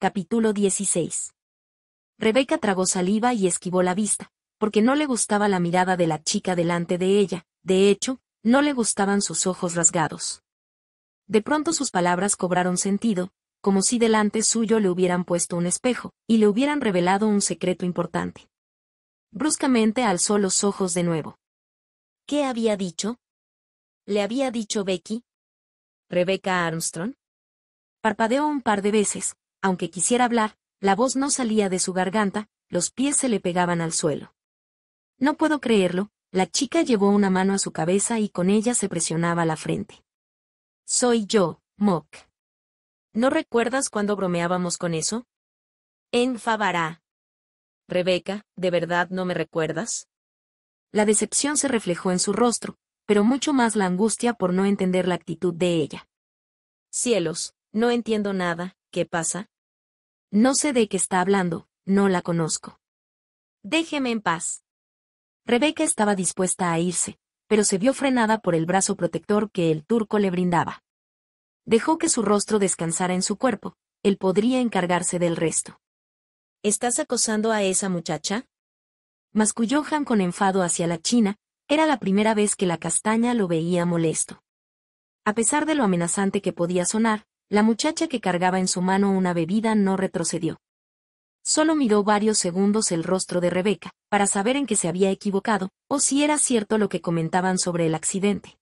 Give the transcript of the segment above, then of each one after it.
Capítulo 16. Rebeca tragó saliva y esquivó la vista, porque no le gustaba la mirada de la chica delante de ella, de hecho, no le gustaban sus ojos rasgados. De pronto sus palabras cobraron sentido, como si delante suyo le hubieran puesto un espejo, y le hubieran revelado un secreto importante. Bruscamente alzó los ojos de nuevo. ¿Qué había dicho? ¿Le había dicho Becky? ¿Rebeca Armstrong? Parpadeó un par de veces, aunque quisiera hablar, la voz no salía de su garganta, los pies se le pegaban al suelo. No puedo creerlo, la chica llevó una mano a su cabeza y con ella se presionaba la frente. Soy yo, Mok. ¿No recuerdas cuando bromeábamos con eso? Enfabará. Rebeca, ¿de verdad no me recuerdas? La decepción se reflejó en su rostro, pero mucho más la angustia por no entender la actitud de ella. Cielos, no entiendo nada, ¿qué pasa? No sé de qué está hablando, no la conozco. Déjeme en paz. Rebeca estaba dispuesta a irse, pero se vio frenada por el brazo protector que el turco le brindaba. Dejó que su rostro descansara en su cuerpo, él podría encargarse del resto. ¿Estás acosando a esa muchacha? Masculló Han con enfado hacia la china, era la primera vez que la castaña lo veía molesto. A pesar de lo amenazante que podía sonar, la muchacha que cargaba en su mano una bebida no retrocedió. Solo miró varios segundos el rostro de Rebeca, para saber en qué se había equivocado, o si era cierto lo que comentaban sobre el accidente.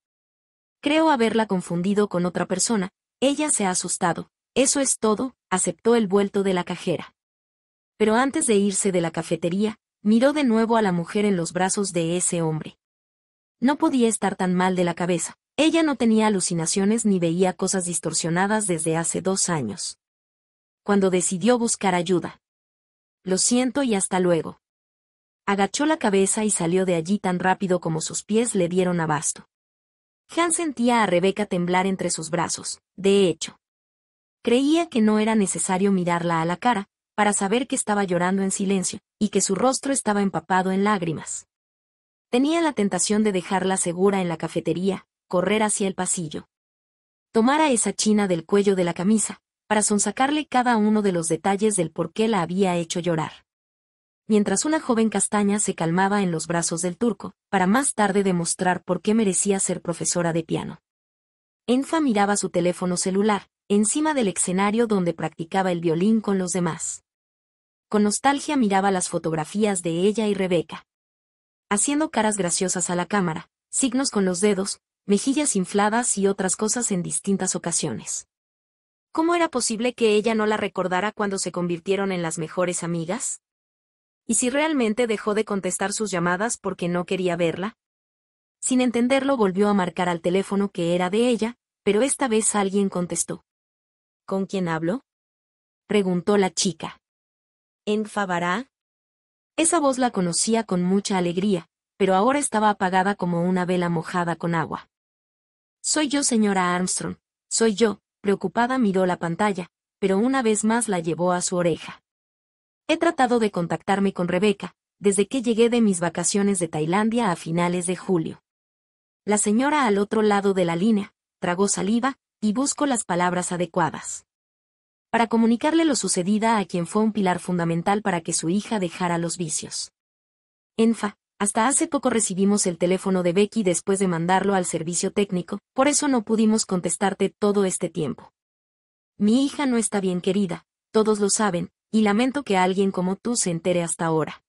Creo haberla confundido con otra persona, ella se ha asustado, eso es todo, aceptó el vuelto de la cajera. Pero antes de irse de la cafetería, miró de nuevo a la mujer en los brazos de ese hombre. No podía estar tan mal de la cabeza, ella no tenía alucinaciones ni veía cosas distorsionadas desde hace dos años. Cuando decidió buscar ayuda. Lo siento y hasta luego. Agachó la cabeza y salió de allí tan rápido como sus pies le dieron abasto. Han sentía a Rebeca temblar entre sus brazos, de hecho. Creía que no era necesario mirarla a la cara, para saber que estaba llorando en silencio, y que su rostro estaba empapado en lágrimas. Tenía la tentación de dejarla segura en la cafetería, correr hacia el pasillo. Tomar a esa china del cuello de la camisa, para sonsacarle cada uno de los detalles del por qué la había hecho llorar. Mientras una joven castaña se calmaba en los brazos del turco, para más tarde demostrar por qué merecía ser profesora de piano. Enfa miraba su teléfono celular, encima del escenario donde practicaba el violín con los demás. Con nostalgia miraba las fotografías de ella y Rebeca. Haciendo caras graciosas a la cámara, signos con los dedos, mejillas infladas y otras cosas en distintas ocasiones. ¿Cómo era posible que ella no la recordara cuando se convirtieron en las mejores amigas? ¿Y si realmente dejó de contestar sus llamadas porque no quería verla? Sin entenderlo volvió a marcar al teléfono que era de ella, pero esta vez alguien contestó. ¿Con quién hablo? preguntó la chica. ¿En Esa voz la conocía con mucha alegría, pero ahora estaba apagada como una vela mojada con agua. Soy yo, señora Armstrong. Soy yo. Preocupada miró la pantalla, pero una vez más la llevó a su oreja. He tratado de contactarme con Rebeca, desde que llegué de mis vacaciones de Tailandia a finales de julio. La señora al otro lado de la línea, tragó saliva, y busco las palabras adecuadas. Para comunicarle lo sucedida a quien fue un pilar fundamental para que su hija dejara los vicios. Enfa, hasta hace poco recibimos el teléfono de Becky después de mandarlo al servicio técnico, por eso no pudimos contestarte todo este tiempo. Mi hija no está bien querida, todos lo saben, y lamento que alguien como tú se entere hasta ahora.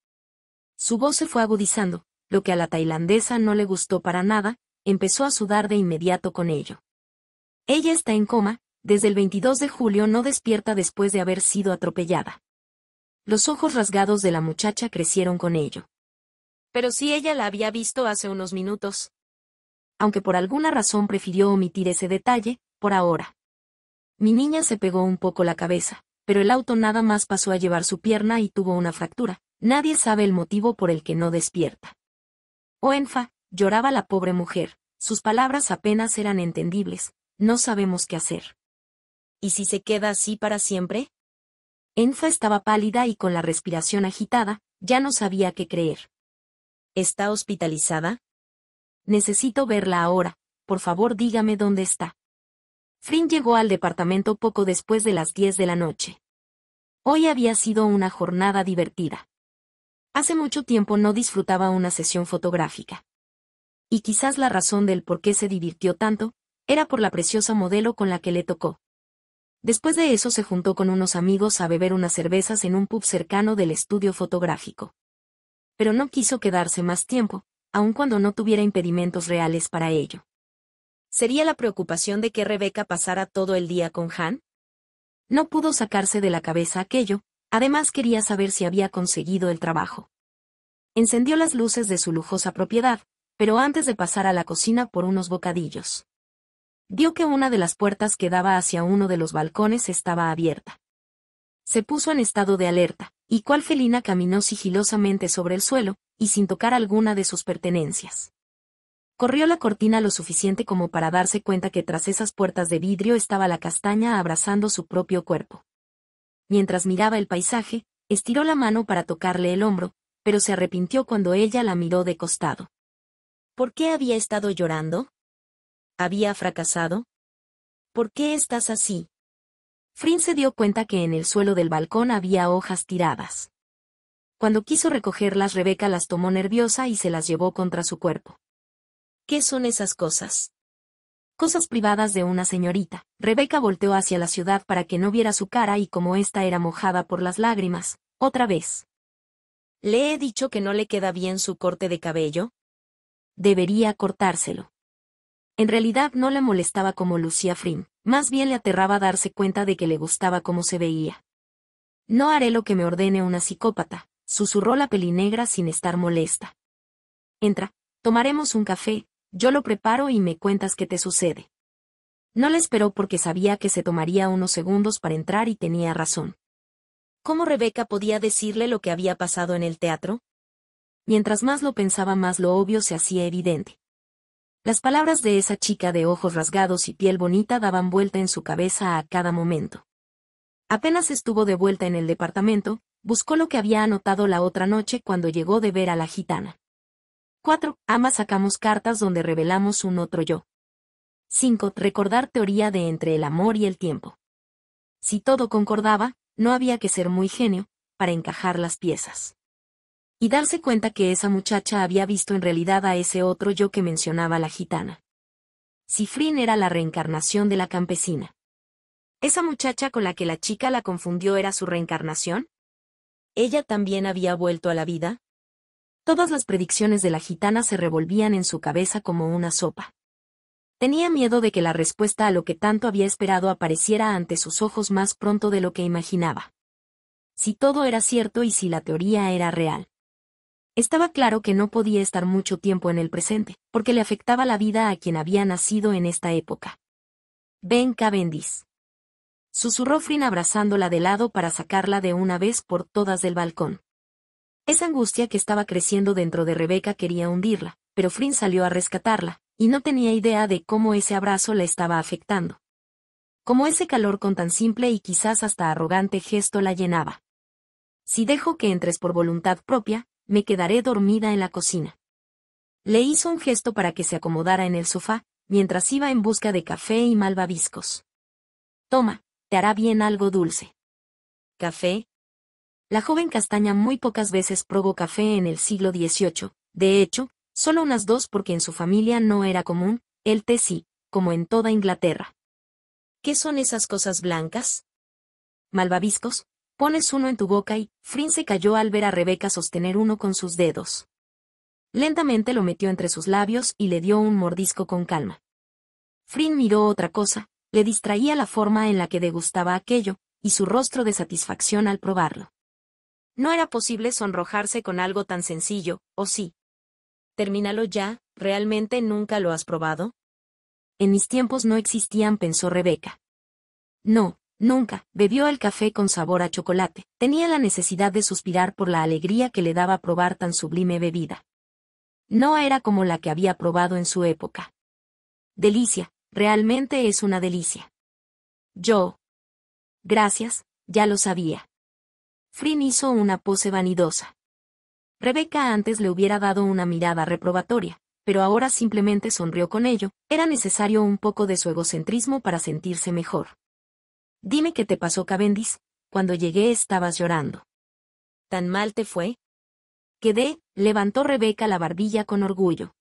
Su voz se fue agudizando, lo que a la tailandesa no le gustó para nada, empezó a sudar de inmediato con ello. Ella está en coma, desde el 22 de julio no despierta después de haber sido atropellada. Los ojos rasgados de la muchacha crecieron con ello pero si ella la había visto hace unos minutos. Aunque por alguna razón prefirió omitir ese detalle, por ahora. Mi niña se pegó un poco la cabeza, pero el auto nada más pasó a llevar su pierna y tuvo una fractura. Nadie sabe el motivo por el que no despierta. Enfa, lloraba la pobre mujer, sus palabras apenas eran entendibles, no sabemos qué hacer. ¿Y si se queda así para siempre? Enfa estaba pálida y con la respiración agitada, ya no sabía qué creer. ¿Está hospitalizada? Necesito verla ahora, por favor dígame dónde está. Frin llegó al departamento poco después de las 10 de la noche. Hoy había sido una jornada divertida. Hace mucho tiempo no disfrutaba una sesión fotográfica. Y quizás la razón del por qué se divirtió tanto, era por la preciosa modelo con la que le tocó. Después de eso se juntó con unos amigos a beber unas cervezas en un pub cercano del estudio fotográfico pero no quiso quedarse más tiempo, aun cuando no tuviera impedimentos reales para ello. ¿Sería la preocupación de que Rebeca pasara todo el día con Han? No pudo sacarse de la cabeza aquello, además quería saber si había conseguido el trabajo. Encendió las luces de su lujosa propiedad, pero antes de pasar a la cocina por unos bocadillos. Vio que una de las puertas que daba hacia uno de los balcones estaba abierta. Se puso en estado de alerta, y cuál felina caminó sigilosamente sobre el suelo, y sin tocar alguna de sus pertenencias. Corrió la cortina lo suficiente como para darse cuenta que tras esas puertas de vidrio estaba la castaña abrazando su propio cuerpo. Mientras miraba el paisaje, estiró la mano para tocarle el hombro, pero se arrepintió cuando ella la miró de costado. ¿Por qué había estado llorando? ¿Había fracasado? ¿Por qué estás así? Frin se dio cuenta que en el suelo del balcón había hojas tiradas. Cuando quiso recogerlas, Rebeca las tomó nerviosa y se las llevó contra su cuerpo. ¿Qué son esas cosas? Cosas privadas de una señorita. Rebeca volteó hacia la ciudad para que no viera su cara y como esta era mojada por las lágrimas, otra vez. ¿Le he dicho que no le queda bien su corte de cabello? Debería cortárselo. En realidad no le molestaba como lucía Frin, más bien le aterraba darse cuenta de que le gustaba cómo se veía. No haré lo que me ordene una psicópata, susurró la pelinegra sin estar molesta. Entra, tomaremos un café, yo lo preparo y me cuentas qué te sucede. No le esperó porque sabía que se tomaría unos segundos para entrar y tenía razón. ¿Cómo Rebeca podía decirle lo que había pasado en el teatro? Mientras más lo pensaba más lo obvio se hacía evidente. Las palabras de esa chica de ojos rasgados y piel bonita daban vuelta en su cabeza a cada momento. Apenas estuvo de vuelta en el departamento, buscó lo que había anotado la otra noche cuando llegó de ver a la gitana. 4. Ama sacamos cartas donde revelamos un otro yo. 5. Recordar teoría de entre el amor y el tiempo. Si todo concordaba, no había que ser muy genio, para encajar las piezas y darse cuenta que esa muchacha había visto en realidad a ese otro yo que mencionaba la gitana. Sifrin era la reencarnación de la campesina. ¿Esa muchacha con la que la chica la confundió era su reencarnación? ¿Ella también había vuelto a la vida? Todas las predicciones de la gitana se revolvían en su cabeza como una sopa. Tenía miedo de que la respuesta a lo que tanto había esperado apareciera ante sus ojos más pronto de lo que imaginaba. Si todo era cierto y si la teoría era real. Estaba claro que no podía estar mucho tiempo en el presente, porque le afectaba la vida a quien había nacido en esta época. Ben Cavendish. Susurró Frin abrazándola de lado para sacarla de una vez por todas del balcón. Esa angustia que estaba creciendo dentro de Rebeca quería hundirla, pero Frin salió a rescatarla, y no tenía idea de cómo ese abrazo la estaba afectando. Como ese calor con tan simple y quizás hasta arrogante gesto la llenaba. Si dejo que entres por voluntad propia, me quedaré dormida en la cocina. Le hizo un gesto para que se acomodara en el sofá, mientras iba en busca de café y malvaviscos. Toma, te hará bien algo dulce. ¿Café? La joven castaña muy pocas veces probó café en el siglo XVIII, de hecho, solo unas dos porque en su familia no era común, el té sí, como en toda Inglaterra. ¿Qué son esas cosas blancas? Malvaviscos, pones uno en tu boca y, Frin se cayó al ver a Rebeca sostener uno con sus dedos. Lentamente lo metió entre sus labios y le dio un mordisco con calma. Frin miró otra cosa, le distraía la forma en la que degustaba aquello, y su rostro de satisfacción al probarlo. No era posible sonrojarse con algo tan sencillo, ¿o sí? Termínalo ya, ¿realmente nunca lo has probado? En mis tiempos no existían, pensó Rebeca. No, Nunca bebió el café con sabor a chocolate, tenía la necesidad de suspirar por la alegría que le daba probar tan sublime bebida. No era como la que había probado en su época. Delicia, realmente es una delicia. Yo. Gracias, ya lo sabía. Frin hizo una pose vanidosa. Rebeca antes le hubiera dado una mirada reprobatoria, pero ahora simplemente sonrió con ello, era necesario un poco de su egocentrismo para sentirse mejor. Dime qué te pasó, Cavendish. Cuando llegué estabas llorando. ¿Tan mal te fue? Quedé, levantó Rebeca la barbilla con orgullo.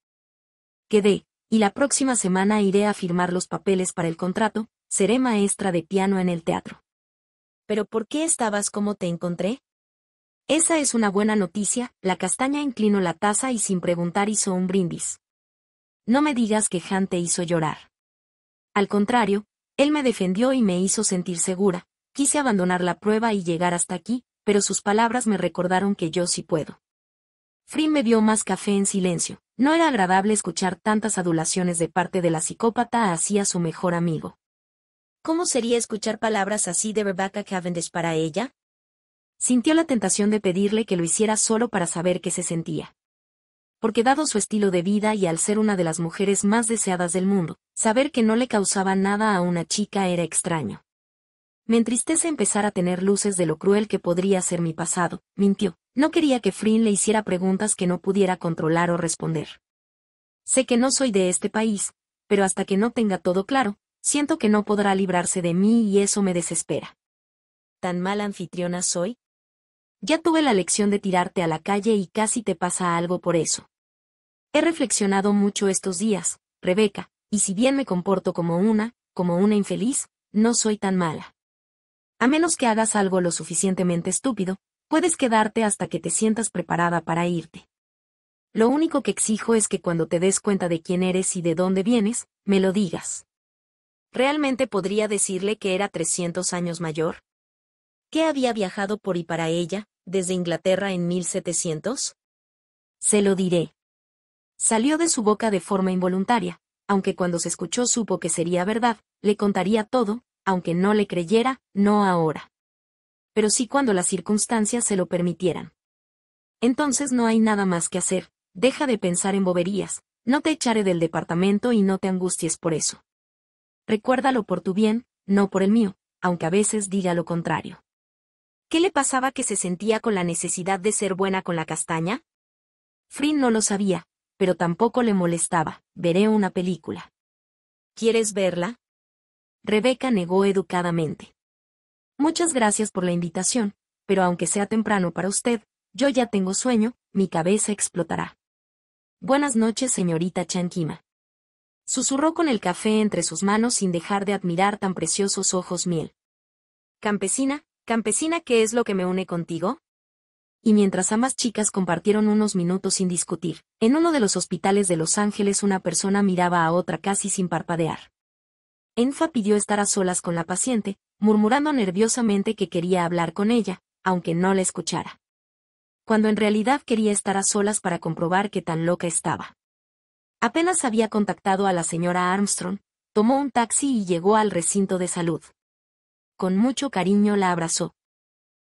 Quedé, y la próxima semana iré a firmar los papeles para el contrato, seré maestra de piano en el teatro. ¿Pero por qué estabas como te encontré? Esa es una buena noticia, la castaña inclinó la taza y sin preguntar hizo un brindis. No me digas que Han te hizo llorar. Al contrario, él me defendió y me hizo sentir segura, quise abandonar la prueba y llegar hasta aquí, pero sus palabras me recordaron que yo sí puedo. Free me dio más café en silencio. No era agradable escuchar tantas adulaciones de parte de la psicópata hacia su mejor amigo. ¿Cómo sería escuchar palabras así de Rebecca Cavendish para ella? Sintió la tentación de pedirle que lo hiciera solo para saber qué se sentía porque dado su estilo de vida y al ser una de las mujeres más deseadas del mundo, saber que no le causaba nada a una chica era extraño. Me entristece empezar a tener luces de lo cruel que podría ser mi pasado, mintió. No quería que Frin le hiciera preguntas que no pudiera controlar o responder. Sé que no soy de este país, pero hasta que no tenga todo claro, siento que no podrá librarse de mí y eso me desespera. ¿Tan mal anfitriona soy? Ya tuve la lección de tirarte a la calle y casi te pasa algo por eso. He reflexionado mucho estos días, Rebeca, y si bien me comporto como una, como una infeliz, no soy tan mala. A menos que hagas algo lo suficientemente estúpido, puedes quedarte hasta que te sientas preparada para irte. Lo único que exijo es que cuando te des cuenta de quién eres y de dónde vienes, me lo digas. ¿Realmente podría decirle que era 300 años mayor? ¿Qué había viajado por y para ella, desde Inglaterra en 1700? Se lo diré. Salió de su boca de forma involuntaria, aunque cuando se escuchó supo que sería verdad, le contaría todo, aunque no le creyera, no ahora. Pero sí cuando las circunstancias se lo permitieran. Entonces no hay nada más que hacer, deja de pensar en boberías, no te echaré del departamento y no te angusties por eso. Recuérdalo por tu bien, no por el mío, aunque a veces diga lo contrario. ¿Qué le pasaba que se sentía con la necesidad de ser buena con la castaña? Frin no lo sabía, pero tampoco le molestaba. Veré una película. ¿Quieres verla? Rebeca negó educadamente. Muchas gracias por la invitación, pero aunque sea temprano para usted, yo ya tengo sueño, mi cabeza explotará. Buenas noches, señorita Chanquima». Susurró con el café entre sus manos sin dejar de admirar tan preciosos ojos miel. Campesina, Campesina, ¿qué es lo que me une contigo? Y mientras ambas chicas compartieron unos minutos sin discutir, en uno de los hospitales de Los Ángeles una persona miraba a otra casi sin parpadear. Enfa pidió estar a solas con la paciente, murmurando nerviosamente que quería hablar con ella, aunque no la escuchara. Cuando en realidad quería estar a solas para comprobar que tan loca estaba. Apenas había contactado a la señora Armstrong, tomó un taxi y llegó al recinto de salud con mucho cariño la abrazó.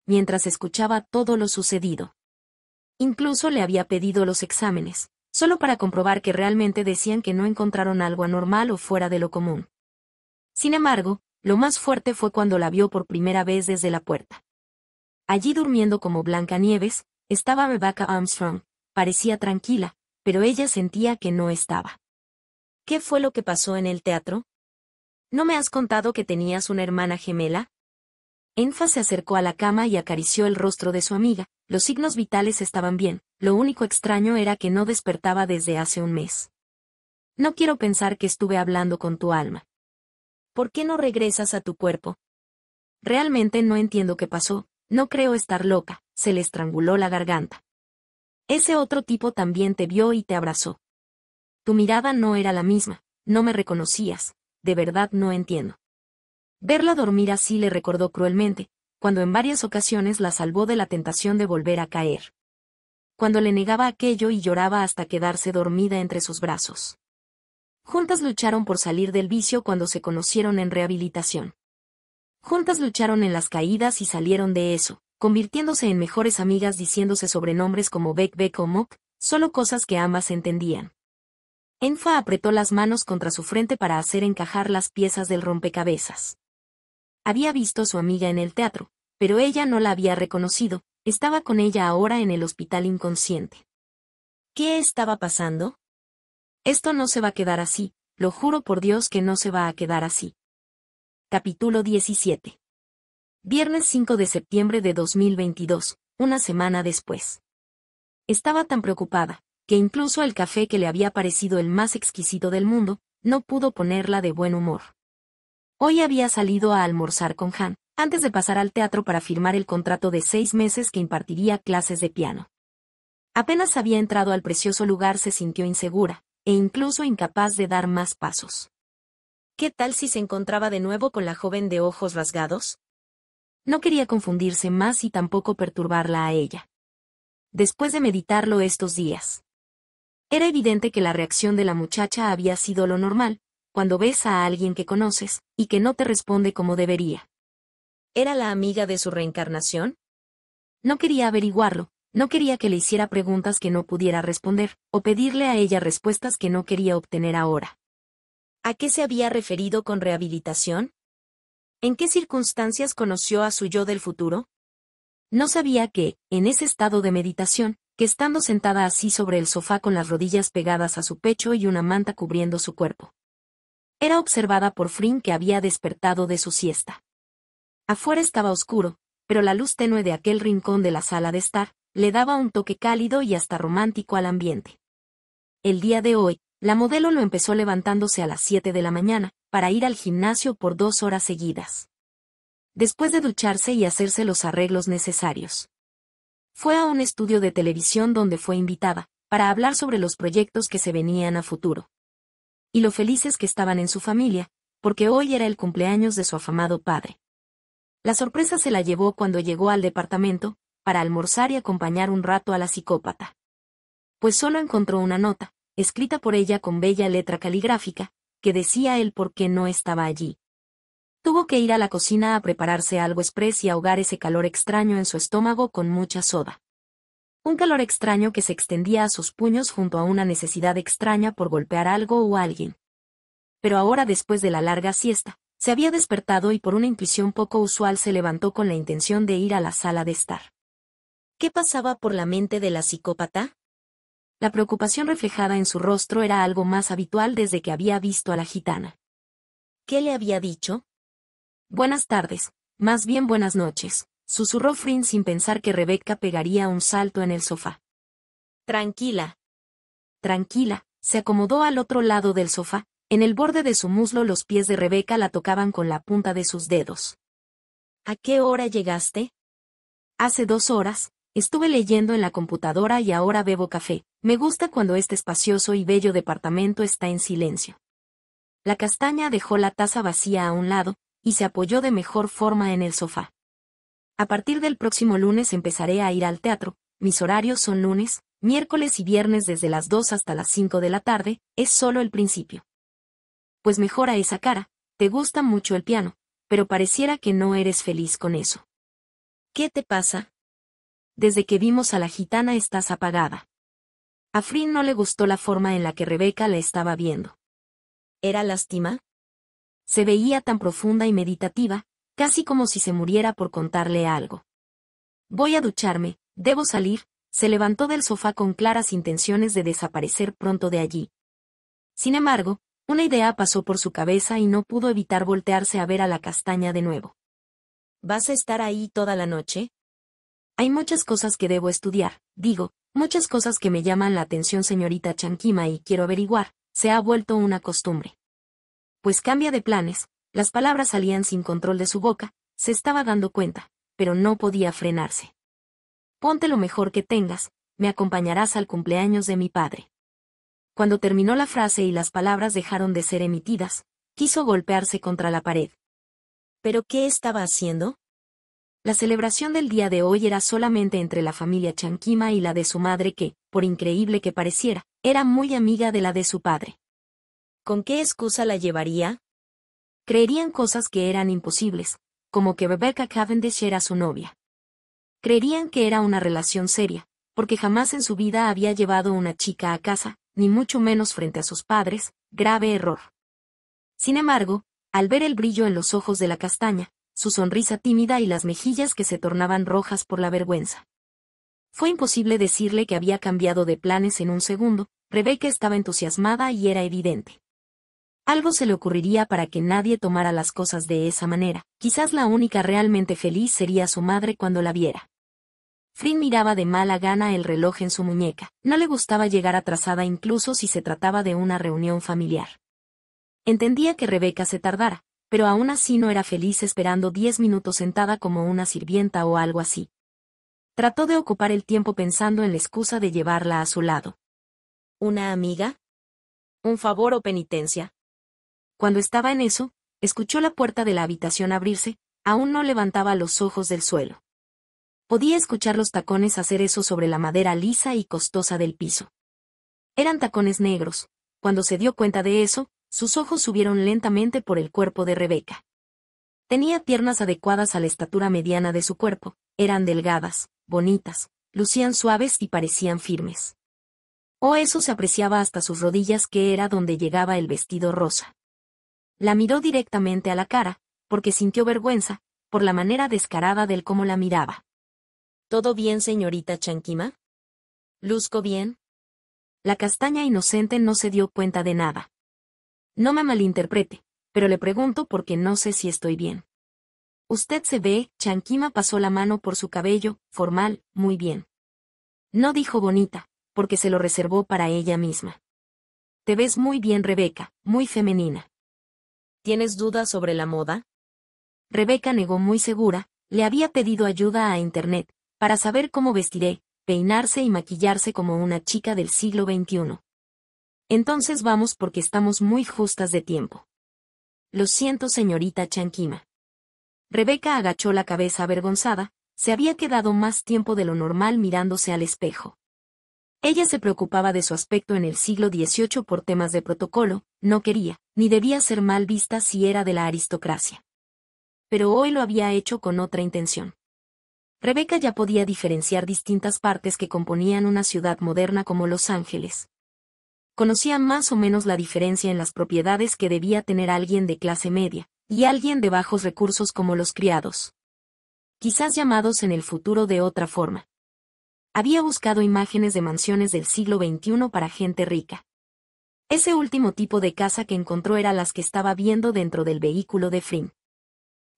Mientras escuchaba todo lo sucedido. Incluso le había pedido los exámenes, solo para comprobar que realmente decían que no encontraron algo anormal o fuera de lo común. Sin embargo, lo más fuerte fue cuando la vio por primera vez desde la puerta. Allí durmiendo como Blancanieves, estaba Rebecca Armstrong, parecía tranquila, pero ella sentía que no estaba. ¿Qué fue lo que pasó en el teatro? ¿No me has contado que tenías una hermana gemela? Enfa se acercó a la cama y acarició el rostro de su amiga. Los signos vitales estaban bien, lo único extraño era que no despertaba desde hace un mes. No quiero pensar que estuve hablando con tu alma. ¿Por qué no regresas a tu cuerpo? Realmente no entiendo qué pasó, no creo estar loca, se le estranguló la garganta. Ese otro tipo también te vio y te abrazó. Tu mirada no era la misma, no me reconocías, de verdad no entiendo. Verla dormir así le recordó cruelmente, cuando en varias ocasiones la salvó de la tentación de volver a caer. Cuando le negaba aquello y lloraba hasta quedarse dormida entre sus brazos. Juntas lucharon por salir del vicio cuando se conocieron en rehabilitación. Juntas lucharon en las caídas y salieron de eso, convirtiéndose en mejores amigas diciéndose sobrenombres como Beck Beck o Muck, solo cosas que ambas entendían. Enfa apretó las manos contra su frente para hacer encajar las piezas del rompecabezas. Había visto a su amiga en el teatro, pero ella no la había reconocido, estaba con ella ahora en el hospital inconsciente. ¿Qué estaba pasando? Esto no se va a quedar así, lo juro por Dios que no se va a quedar así. Capítulo 17. Viernes 5 de septiembre de 2022, una semana después. Estaba tan preocupada, que incluso el café que le había parecido el más exquisito del mundo, no pudo ponerla de buen humor. Hoy había salido a almorzar con Han, antes de pasar al teatro para firmar el contrato de seis meses que impartiría clases de piano. Apenas había entrado al precioso lugar se sintió insegura, e incluso incapaz de dar más pasos. ¿Qué tal si se encontraba de nuevo con la joven de ojos rasgados? No quería confundirse más y tampoco perturbarla a ella. Después de meditarlo estos días, era evidente que la reacción de la muchacha había sido lo normal, cuando ves a alguien que conoces, y que no te responde como debería. ¿Era la amiga de su reencarnación? No quería averiguarlo, no quería que le hiciera preguntas que no pudiera responder, o pedirle a ella respuestas que no quería obtener ahora. ¿A qué se había referido con rehabilitación? ¿En qué circunstancias conoció a su yo del futuro? No sabía que, en ese estado de meditación, que estando sentada así sobre el sofá con las rodillas pegadas a su pecho y una manta cubriendo su cuerpo. Era observada por Frin que había despertado de su siesta. Afuera estaba oscuro, pero la luz tenue de aquel rincón de la sala de estar, le daba un toque cálido y hasta romántico al ambiente. El día de hoy, la modelo lo empezó levantándose a las siete de la mañana, para ir al gimnasio por dos horas seguidas. Después de ducharse y hacerse los arreglos necesarios. Fue a un estudio de televisión donde fue invitada, para hablar sobre los proyectos que se venían a futuro. Y lo felices que estaban en su familia, porque hoy era el cumpleaños de su afamado padre. La sorpresa se la llevó cuando llegó al departamento, para almorzar y acompañar un rato a la psicópata. Pues solo encontró una nota, escrita por ella con bella letra caligráfica, que decía él por qué no estaba allí. Tuvo que ir a la cocina a prepararse algo express y ahogar ese calor extraño en su estómago con mucha soda. Un calor extraño que se extendía a sus puños junto a una necesidad extraña por golpear algo o alguien. Pero ahora después de la larga siesta, se había despertado y por una intuición poco usual se levantó con la intención de ir a la sala de estar. ¿Qué pasaba por la mente de la psicópata? La preocupación reflejada en su rostro era algo más habitual desde que había visto a la gitana. ¿Qué le había dicho? Buenas tardes, más bien buenas noches, susurró Frin sin pensar que Rebecca pegaría un salto en el sofá. Tranquila. Tranquila, se acomodó al otro lado del sofá, en el borde de su muslo los pies de Rebeca la tocaban con la punta de sus dedos. ¿A qué hora llegaste? Hace dos horas, estuve leyendo en la computadora y ahora bebo café. Me gusta cuando este espacioso y bello departamento está en silencio. La castaña dejó la taza vacía a un lado, y se apoyó de mejor forma en el sofá. A partir del próximo lunes empezaré a ir al teatro, mis horarios son lunes, miércoles y viernes desde las 2 hasta las 5 de la tarde, es solo el principio. Pues mejora esa cara, te gusta mucho el piano, pero pareciera que no eres feliz con eso. ¿Qué te pasa? Desde que vimos a la gitana estás apagada. A Frin no le gustó la forma en la que Rebeca la estaba viendo. ¿Era lástima? Se veía tan profunda y meditativa, casi como si se muriera por contarle algo. Voy a ducharme, debo salir, se levantó del sofá con claras intenciones de desaparecer pronto de allí. Sin embargo, una idea pasó por su cabeza y no pudo evitar voltearse a ver a la castaña de nuevo. ¿Vas a estar ahí toda la noche? Hay muchas cosas que debo estudiar, digo, muchas cosas que me llaman la atención señorita Chanquima y quiero averiguar, se ha vuelto una costumbre pues cambia de planes, las palabras salían sin control de su boca, se estaba dando cuenta, pero no podía frenarse. Ponte lo mejor que tengas, me acompañarás al cumpleaños de mi padre. Cuando terminó la frase y las palabras dejaron de ser emitidas, quiso golpearse contra la pared. ¿Pero qué estaba haciendo? La celebración del día de hoy era solamente entre la familia Chanquima y la de su madre que, por increíble que pareciera, era muy amiga de la de su padre. ¿con qué excusa la llevaría? Creerían cosas que eran imposibles, como que Rebecca Cavendish era su novia. Creerían que era una relación seria, porque jamás en su vida había llevado una chica a casa, ni mucho menos frente a sus padres, grave error. Sin embargo, al ver el brillo en los ojos de la castaña, su sonrisa tímida y las mejillas que se tornaban rojas por la vergüenza. Fue imposible decirle que había cambiado de planes en un segundo, Rebeca estaba entusiasmada y era evidente. Algo se le ocurriría para que nadie tomara las cosas de esa manera. Quizás la única realmente feliz sería su madre cuando la viera. Frin miraba de mala gana el reloj en su muñeca. No le gustaba llegar atrasada incluso si se trataba de una reunión familiar. Entendía que Rebeca se tardara, pero aún así no era feliz esperando diez minutos sentada como una sirvienta o algo así. Trató de ocupar el tiempo pensando en la excusa de llevarla a su lado. ¿Una amiga? ¿Un favor o penitencia? Cuando estaba en eso, escuchó la puerta de la habitación abrirse, aún no levantaba los ojos del suelo. Podía escuchar los tacones hacer eso sobre la madera lisa y costosa del piso. Eran tacones negros. Cuando se dio cuenta de eso, sus ojos subieron lentamente por el cuerpo de Rebeca. Tenía piernas adecuadas a la estatura mediana de su cuerpo, eran delgadas, bonitas, lucían suaves y parecían firmes. O oh, eso se apreciaba hasta sus rodillas que era donde llegaba el vestido rosa. La miró directamente a la cara, porque sintió vergüenza, por la manera descarada del cómo la miraba. ¿Todo bien, señorita Chanquima? ¿Luzco bien? La castaña inocente no se dio cuenta de nada. No me malinterprete, pero le pregunto porque no sé si estoy bien. Usted se ve, Chanquima pasó la mano por su cabello, formal, muy bien. No dijo bonita, porque se lo reservó para ella misma. Te ves muy bien, Rebeca, muy femenina. ¿Tienes dudas sobre la moda? Rebeca negó muy segura, le había pedido ayuda a Internet, para saber cómo vestiré, peinarse y maquillarse como una chica del siglo XXI. Entonces vamos porque estamos muy justas de tiempo. Lo siento, señorita Chanquima. Rebeca agachó la cabeza avergonzada, se había quedado más tiempo de lo normal mirándose al espejo. Ella se preocupaba de su aspecto en el siglo XVIII por temas de protocolo, no quería, ni debía ser mal vista si era de la aristocracia. Pero hoy lo había hecho con otra intención. Rebeca ya podía diferenciar distintas partes que componían una ciudad moderna como Los Ángeles. Conocía más o menos la diferencia en las propiedades que debía tener alguien de clase media, y alguien de bajos recursos como los criados. Quizás llamados en el futuro de otra forma, había buscado imágenes de mansiones del siglo XXI para gente rica. Ese último tipo de casa que encontró era las que estaba viendo dentro del vehículo de Frim.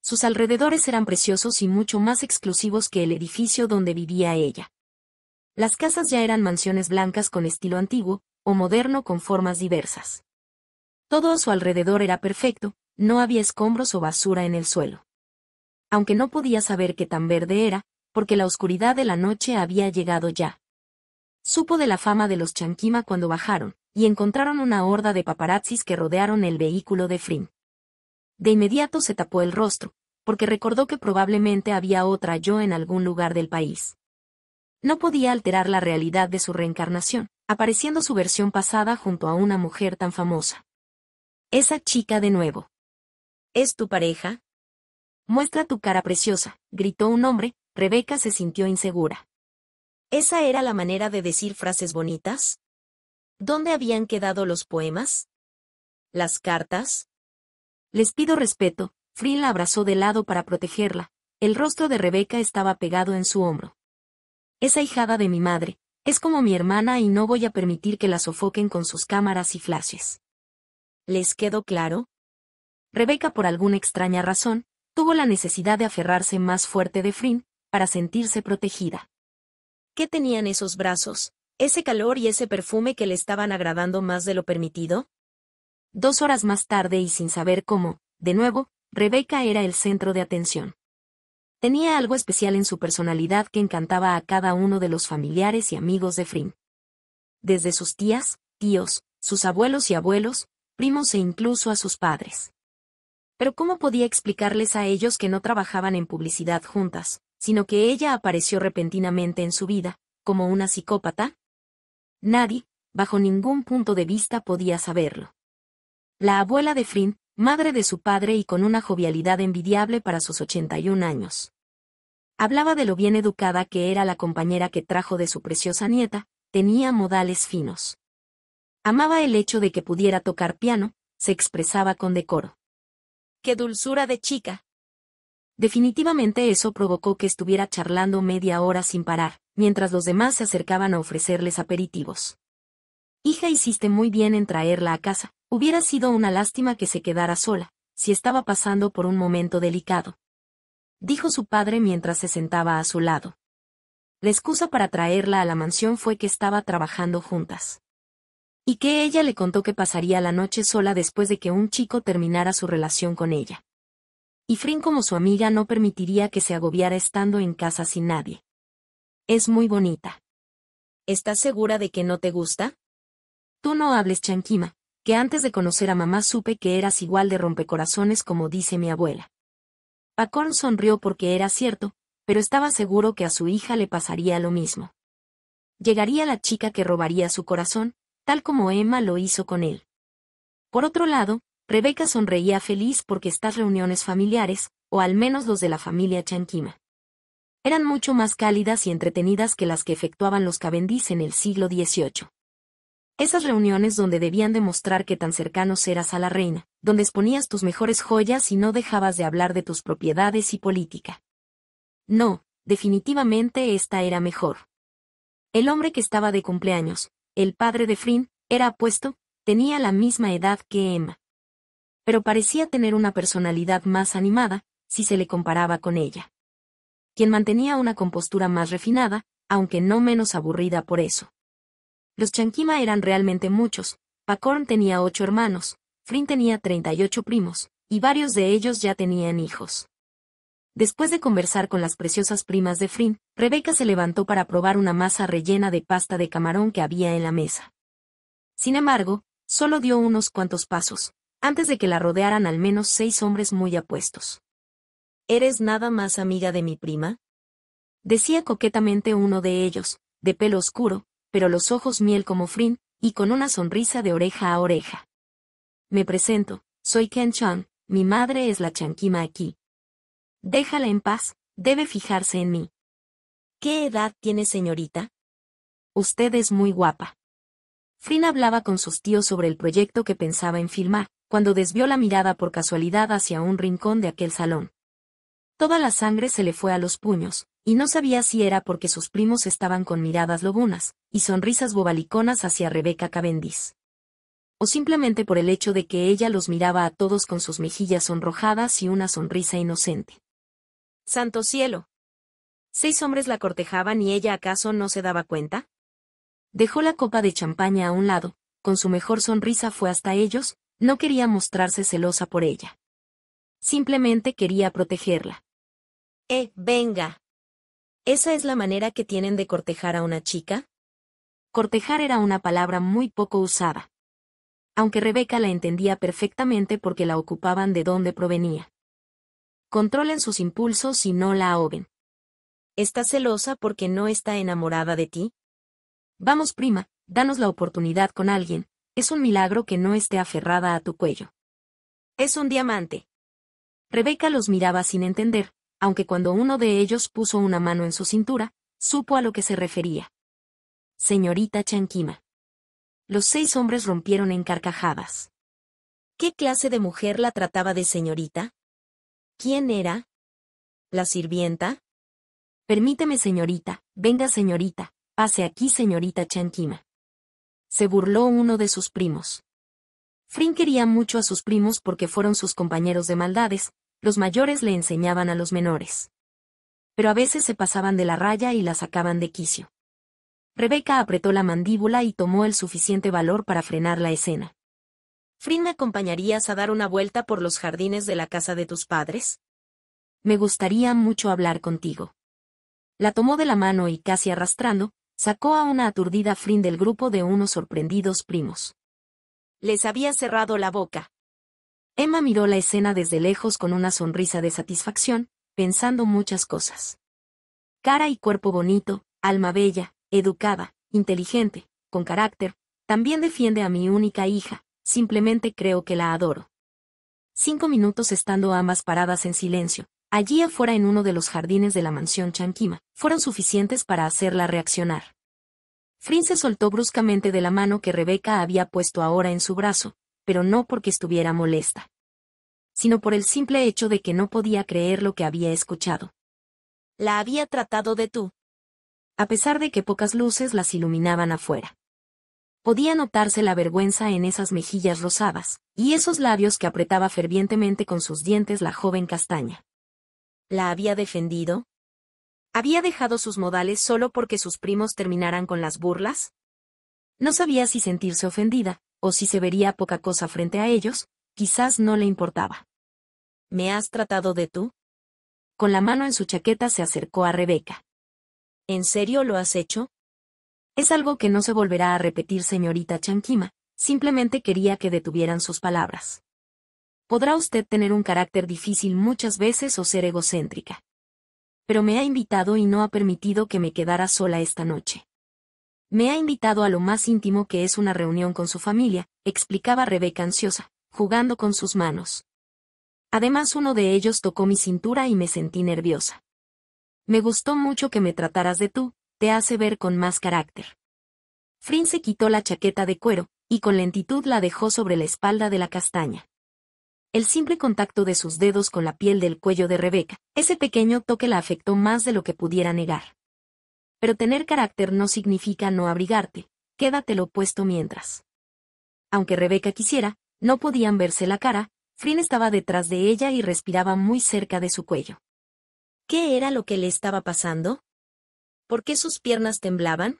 Sus alrededores eran preciosos y mucho más exclusivos que el edificio donde vivía ella. Las casas ya eran mansiones blancas con estilo antiguo, o moderno con formas diversas. Todo a su alrededor era perfecto, no había escombros o basura en el suelo. Aunque no podía saber qué tan verde era, porque la oscuridad de la noche había llegado ya. Supo de la fama de los Chanquima cuando bajaron, y encontraron una horda de paparazzis que rodearon el vehículo de Frim. De inmediato se tapó el rostro, porque recordó que probablemente había otra yo en algún lugar del país. No podía alterar la realidad de su reencarnación, apareciendo su versión pasada junto a una mujer tan famosa. Esa chica de nuevo. ¿Es tu pareja? Muestra tu cara preciosa, gritó un hombre, Rebeca se sintió insegura. ¿Esa era la manera de decir frases bonitas? ¿Dónde habían quedado los poemas? ¿Las cartas? Les pido respeto. Frin la abrazó de lado para protegerla. El rostro de Rebeca estaba pegado en su hombro. Esa hijada de mi madre, es como mi hermana y no voy a permitir que la sofoquen con sus cámaras y flashes. ¿Les quedó claro? Rebeca por alguna extraña razón, tuvo la necesidad de aferrarse más fuerte de Frin, para sentirse protegida. ¿Qué tenían esos brazos, ese calor y ese perfume que le estaban agradando más de lo permitido? Dos horas más tarde y sin saber cómo, de nuevo, Rebeca era el centro de atención. Tenía algo especial en su personalidad que encantaba a cada uno de los familiares y amigos de Frim. Desde sus tías, tíos, sus abuelos y abuelos, primos e incluso a sus padres. Pero ¿cómo podía explicarles a ellos que no trabajaban en publicidad juntas, sino que ella apareció repentinamente en su vida, como una psicópata? Nadie, bajo ningún punto de vista podía saberlo. La abuela de Frin, madre de su padre y con una jovialidad envidiable para sus 81 años. Hablaba de lo bien educada que era la compañera que trajo de su preciosa nieta, tenía modales finos. Amaba el hecho de que pudiera tocar piano, se expresaba con decoro. ¡Qué dulzura de chica! Definitivamente eso provocó que estuviera charlando media hora sin parar, mientras los demás se acercaban a ofrecerles aperitivos. Hija hiciste muy bien en traerla a casa, hubiera sido una lástima que se quedara sola, si estaba pasando por un momento delicado. Dijo su padre mientras se sentaba a su lado. La excusa para traerla a la mansión fue que estaba trabajando juntas. Y que ella le contó que pasaría la noche sola después de que un chico terminara su relación con ella. Y Frin como su amiga no permitiría que se agobiara estando en casa sin nadie. Es muy bonita. ¿Estás segura de que no te gusta? Tú no hables chanquima, que antes de conocer a mamá supe que eras igual de rompecorazones como dice mi abuela. Pacorn sonrió porque era cierto, pero estaba seguro que a su hija le pasaría lo mismo. Llegaría la chica que robaría su corazón, tal como Emma lo hizo con él. Por otro lado, Rebeca sonreía feliz porque estas reuniones familiares, o al menos los de la familia Chanquima, eran mucho más cálidas y entretenidas que las que efectuaban los Cavendish en el siglo XVIII. Esas reuniones donde debían demostrar que tan cercanos eras a la reina, donde exponías tus mejores joyas y no dejabas de hablar de tus propiedades y política. No, definitivamente esta era mejor. El hombre que estaba de cumpleaños, el padre de Frin, era apuesto, tenía la misma edad que Emma pero parecía tener una personalidad más animada, si se le comparaba con ella. Quien mantenía una compostura más refinada, aunque no menos aburrida por eso. Los Chanquima eran realmente muchos, Pacorn tenía ocho hermanos, Frin tenía treinta y ocho primos, y varios de ellos ya tenían hijos. Después de conversar con las preciosas primas de Frin, Rebeca se levantó para probar una masa rellena de pasta de camarón que había en la mesa. Sin embargo, solo dio unos cuantos pasos, antes de que la rodearan al menos seis hombres muy apuestos. ¿Eres nada más amiga de mi prima? Decía coquetamente uno de ellos, de pelo oscuro, pero los ojos miel como frin, y con una sonrisa de oreja a oreja. Me presento, soy Ken Chan, mi madre es la chanquima aquí. Déjala en paz, debe fijarse en mí. ¿Qué edad tiene señorita? Usted es muy guapa. Frin hablaba con sus tíos sobre el proyecto que pensaba en filmar, cuando desvió la mirada por casualidad hacia un rincón de aquel salón. Toda la sangre se le fue a los puños, y no sabía si era porque sus primos estaban con miradas lobunas, y sonrisas bobaliconas hacia Rebeca Cavendish. O simplemente por el hecho de que ella los miraba a todos con sus mejillas sonrojadas y una sonrisa inocente. ¡Santo cielo! ¿Seis hombres la cortejaban y ella acaso no se daba cuenta? Dejó la copa de champaña a un lado, con su mejor sonrisa fue hasta ellos, no quería mostrarse celosa por ella. Simplemente quería protegerla. Eh, venga. ¿Esa es la manera que tienen de cortejar a una chica? Cortejar era una palabra muy poco usada. Aunque Rebeca la entendía perfectamente porque la ocupaban de donde provenía. Controlen sus impulsos y no la ahoguen. ¿Está celosa porque no está enamorada de ti? Vamos, prima, danos la oportunidad con alguien, es un milagro que no esté aferrada a tu cuello. Es un diamante. Rebeca los miraba sin entender, aunque cuando uno de ellos puso una mano en su cintura, supo a lo que se refería. Señorita Chanquima. Los seis hombres rompieron en carcajadas. ¿Qué clase de mujer la trataba de señorita? ¿Quién era? ¿La sirvienta? Permíteme, señorita, venga, señorita, pase aquí, señorita Chanquima se burló uno de sus primos. Frin quería mucho a sus primos porque fueron sus compañeros de maldades, los mayores le enseñaban a los menores. Pero a veces se pasaban de la raya y la sacaban de quicio. Rebeca apretó la mandíbula y tomó el suficiente valor para frenar la escena. ¿Frin me acompañarías a dar una vuelta por los jardines de la casa de tus padres? Me gustaría mucho hablar contigo. La tomó de la mano y casi arrastrando, Sacó a una aturdida Frin del grupo de unos sorprendidos primos. Les había cerrado la boca. Emma miró la escena desde lejos con una sonrisa de satisfacción, pensando muchas cosas. Cara y cuerpo bonito, alma bella, educada, inteligente, con carácter, también defiende a mi única hija, simplemente creo que la adoro. Cinco minutos estando ambas paradas en silencio, allí afuera en uno de los jardines de la mansión Chanquima, fueron suficientes para hacerla reaccionar. Frin se soltó bruscamente de la mano que Rebeca había puesto ahora en su brazo, pero no porque estuviera molesta, sino por el simple hecho de que no podía creer lo que había escuchado. La había tratado de tú. A pesar de que pocas luces las iluminaban afuera. Podía notarse la vergüenza en esas mejillas rosadas, y esos labios que apretaba fervientemente con sus dientes la joven castaña. ¿La había defendido? ¿Había dejado sus modales solo porque sus primos terminaran con las burlas? No sabía si sentirse ofendida, o si se vería poca cosa frente a ellos, quizás no le importaba. ¿Me has tratado de tú? Con la mano en su chaqueta se acercó a Rebeca. ¿En serio lo has hecho? Es algo que no se volverá a repetir, señorita Chanquima, simplemente quería que detuvieran sus palabras. Podrá usted tener un carácter difícil muchas veces o ser egocéntrica. Pero me ha invitado y no ha permitido que me quedara sola esta noche. Me ha invitado a lo más íntimo que es una reunión con su familia, explicaba Rebeca ansiosa, jugando con sus manos. Además uno de ellos tocó mi cintura y me sentí nerviosa. Me gustó mucho que me trataras de tú, te hace ver con más carácter. Frin se quitó la chaqueta de cuero, y con lentitud la dejó sobre la espalda de la castaña el simple contacto de sus dedos con la piel del cuello de Rebeca, ese pequeño toque la afectó más de lo que pudiera negar. Pero tener carácter no significa no abrigarte, quédatelo puesto mientras. Aunque Rebeca quisiera, no podían verse la cara, Frin estaba detrás de ella y respiraba muy cerca de su cuello. ¿Qué era lo que le estaba pasando? ¿Por qué sus piernas temblaban?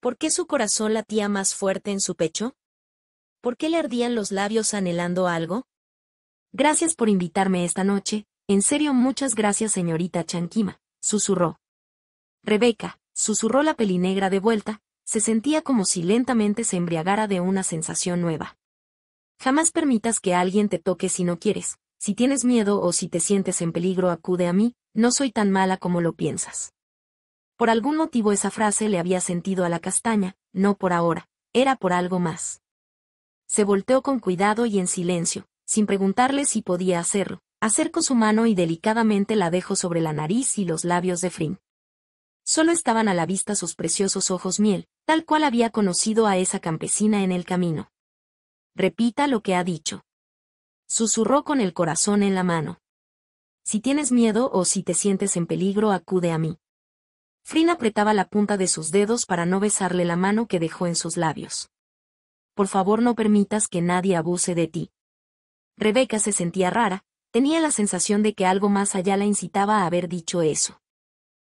¿Por qué su corazón latía más fuerte en su pecho? ¿Por qué le ardían los labios anhelando algo? Gracias por invitarme esta noche, en serio muchas gracias señorita Chanquima, susurró. Rebeca, susurró la pelinegra de vuelta, se sentía como si lentamente se embriagara de una sensación nueva. Jamás permitas que alguien te toque si no quieres, si tienes miedo o si te sientes en peligro acude a mí, no soy tan mala como lo piensas. Por algún motivo esa frase le había sentido a la castaña, no por ahora, era por algo más. Se volteó con cuidado y en silencio, sin preguntarle si podía hacerlo. acercó su mano y delicadamente la dejó sobre la nariz y los labios de Frin. Solo estaban a la vista sus preciosos ojos miel, tal cual había conocido a esa campesina en el camino. Repita lo que ha dicho. Susurró con el corazón en la mano. Si tienes miedo o si te sientes en peligro, acude a mí. Frin apretaba la punta de sus dedos para no besarle la mano que dejó en sus labios. Por favor no permitas que nadie abuse de ti. Rebeca se sentía rara, tenía la sensación de que algo más allá la incitaba a haber dicho eso.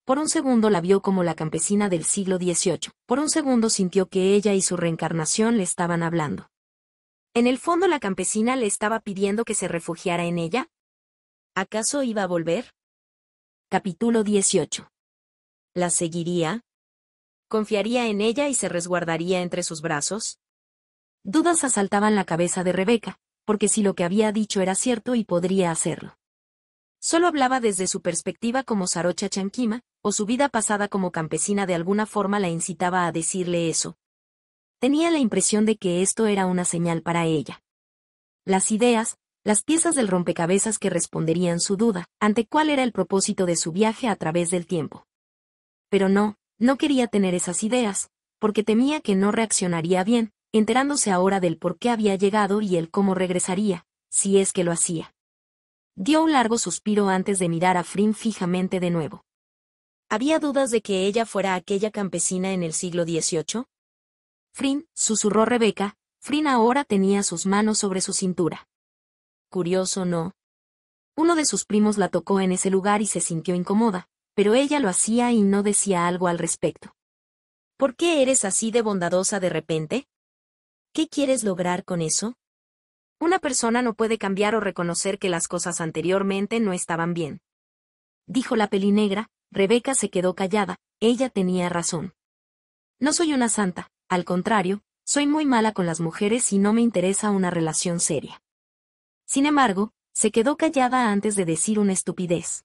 Por un segundo la vio como la campesina del siglo XVIII, por un segundo sintió que ella y su reencarnación le estaban hablando. ¿En el fondo la campesina le estaba pidiendo que se refugiara en ella? ¿Acaso iba a volver? Capítulo 18. ¿La seguiría? ¿Confiaría en ella y se resguardaría entre sus brazos? Dudas asaltaban la cabeza de Rebeca, porque si lo que había dicho era cierto y podría hacerlo. Solo hablaba desde su perspectiva como Sarocha Chanquima, o su vida pasada como campesina de alguna forma la incitaba a decirle eso. Tenía la impresión de que esto era una señal para ella. Las ideas, las piezas del rompecabezas que responderían su duda, ante cuál era el propósito de su viaje a través del tiempo. Pero no, no quería tener esas ideas, porque temía que no reaccionaría bien, enterándose ahora del por qué había llegado y el cómo regresaría, si es que lo hacía. Dio un largo suspiro antes de mirar a Frin fijamente de nuevo. ¿Había dudas de que ella fuera aquella campesina en el siglo XVIII? Frin, susurró Rebeca, Frin ahora tenía sus manos sobre su cintura. Curioso, ¿no? Uno de sus primos la tocó en ese lugar y se sintió incómoda, pero ella lo hacía y no decía algo al respecto. ¿Por qué eres así de bondadosa de repente? ¿Qué quieres lograr con eso? Una persona no puede cambiar o reconocer que las cosas anteriormente no estaban bien. Dijo la pelinegra, Rebeca se quedó callada, ella tenía razón. No soy una santa, al contrario, soy muy mala con las mujeres y no me interesa una relación seria. Sin embargo, se quedó callada antes de decir una estupidez.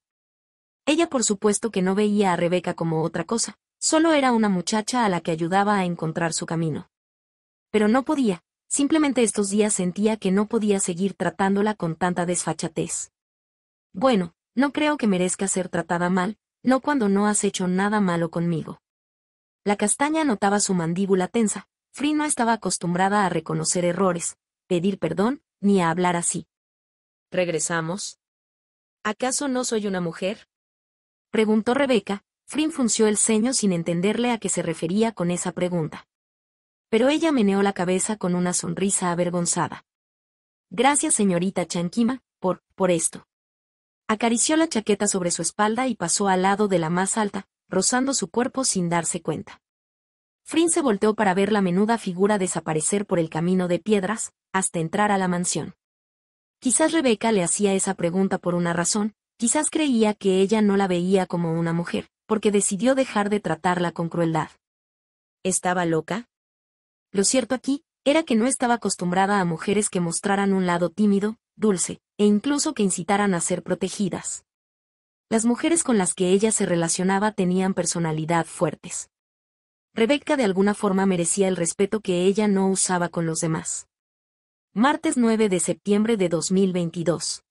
Ella por supuesto que no veía a Rebeca como otra cosa, solo era una muchacha a la que ayudaba a encontrar su camino pero no podía. Simplemente estos días sentía que no podía seguir tratándola con tanta desfachatez. Bueno, no creo que merezca ser tratada mal, no cuando no has hecho nada malo conmigo. La castaña notaba su mandíbula tensa, Frin no estaba acostumbrada a reconocer errores, pedir perdón, ni a hablar así. ¿Regresamos? ¿Acaso no soy una mujer? Preguntó Rebeca, Frin frunció el ceño sin entenderle a qué se refería con esa pregunta pero ella meneó la cabeza con una sonrisa avergonzada. Gracias señorita Chanquima, por, por esto. Acarició la chaqueta sobre su espalda y pasó al lado de la más alta, rozando su cuerpo sin darse cuenta. Frin se volteó para ver la menuda figura desaparecer por el camino de piedras, hasta entrar a la mansión. Quizás Rebeca le hacía esa pregunta por una razón, quizás creía que ella no la veía como una mujer, porque decidió dejar de tratarla con crueldad. ¿Estaba loca? Lo cierto aquí, era que no estaba acostumbrada a mujeres que mostraran un lado tímido, dulce, e incluso que incitaran a ser protegidas. Las mujeres con las que ella se relacionaba tenían personalidad fuertes. Rebeca de alguna forma merecía el respeto que ella no usaba con los demás. Martes 9 de septiembre de 2022.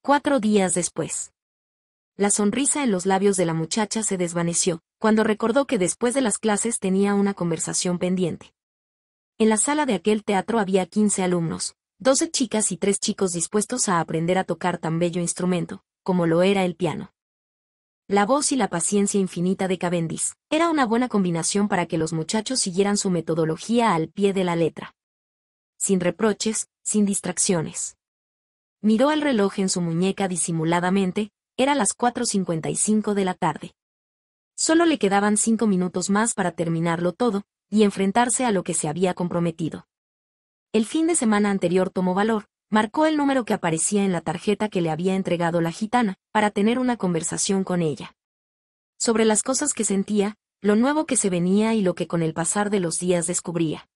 Cuatro días después. La sonrisa en los labios de la muchacha se desvaneció, cuando recordó que después de las clases tenía una conversación pendiente. En la sala de aquel teatro había 15 alumnos, 12 chicas y tres chicos dispuestos a aprender a tocar tan bello instrumento, como lo era el piano. La voz y la paciencia infinita de Cavendish era una buena combinación para que los muchachos siguieran su metodología al pie de la letra. Sin reproches, sin distracciones. Miró al reloj en su muñeca disimuladamente, era las 4.55 de la tarde. Solo le quedaban cinco minutos más para terminarlo todo, y enfrentarse a lo que se había comprometido. El fin de semana anterior tomó valor, marcó el número que aparecía en la tarjeta que le había entregado la gitana, para tener una conversación con ella. Sobre las cosas que sentía, lo nuevo que se venía y lo que con el pasar de los días descubría.